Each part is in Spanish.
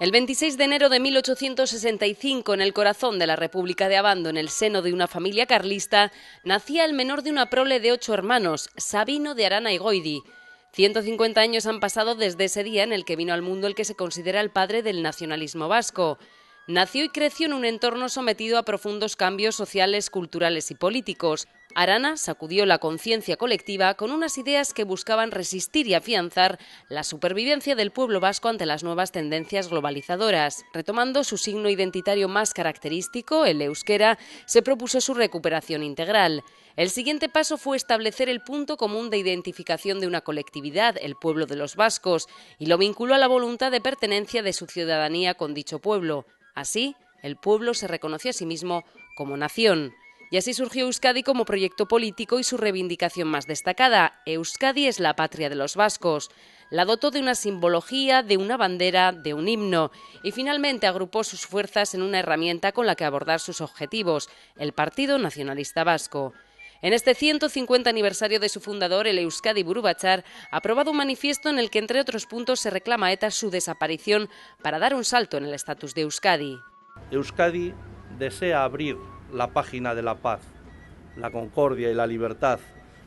El 26 de enero de 1865, en el corazón de la República de Abando, en el seno de una familia carlista, nacía el menor de una prole de ocho hermanos, Sabino de Arana y Goidi. 150 años han pasado desde ese día en el que vino al mundo el que se considera el padre del nacionalismo vasco. Nació y creció en un entorno sometido a profundos cambios sociales, culturales y políticos. Arana sacudió la conciencia colectiva con unas ideas que buscaban resistir y afianzar la supervivencia del pueblo vasco ante las nuevas tendencias globalizadoras. Retomando su signo identitario más característico, el euskera, se propuso su recuperación integral. El siguiente paso fue establecer el punto común de identificación de una colectividad, el pueblo de los vascos, y lo vinculó a la voluntad de pertenencia de su ciudadanía con dicho pueblo. Así, el pueblo se reconoció a sí mismo como nación. Y así surgió Euskadi como proyecto político y su reivindicación más destacada. Euskadi es la patria de los vascos. La dotó de una simbología, de una bandera, de un himno y finalmente agrupó sus fuerzas en una herramienta con la que abordar sus objetivos, el Partido Nacionalista Vasco. En este 150 aniversario de su fundador, el Euskadi Burubachar, ha aprobado un manifiesto en el que, entre otros puntos, se reclama ETA su desaparición para dar un salto en el estatus de Euskadi. Euskadi desea abrir la página de la paz, la concordia y la libertad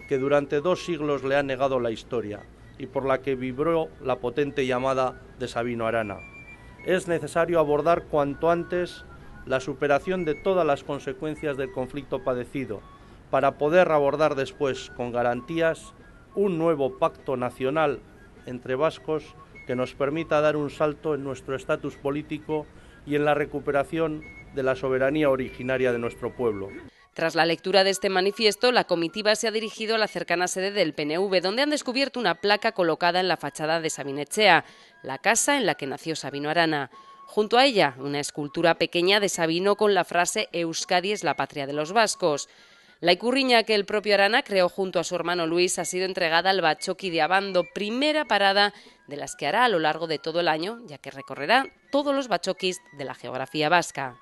que durante dos siglos le ha negado la historia y por la que vibró la potente llamada de Sabino Arana. Es necesario abordar cuanto antes la superación de todas las consecuencias del conflicto padecido para poder abordar después con garantías un nuevo pacto nacional entre vascos que nos permita dar un salto en nuestro estatus político y en la recuperación de la soberanía originaria de nuestro pueblo. Tras la lectura de este manifiesto, la comitiva se ha dirigido a la cercana sede del PNV, donde han descubierto una placa colocada en la fachada de Sabinechea, la casa en la que nació Sabino Arana. Junto a ella, una escultura pequeña de Sabino con la frase Euskadi es la patria de los vascos. La Icurriña que el propio Arana creó junto a su hermano Luis ha sido entregada al Bachoqui de Abando, primera parada de las que hará a lo largo de todo el año, ya que recorrerá todos los bachoquis de la geografía vasca.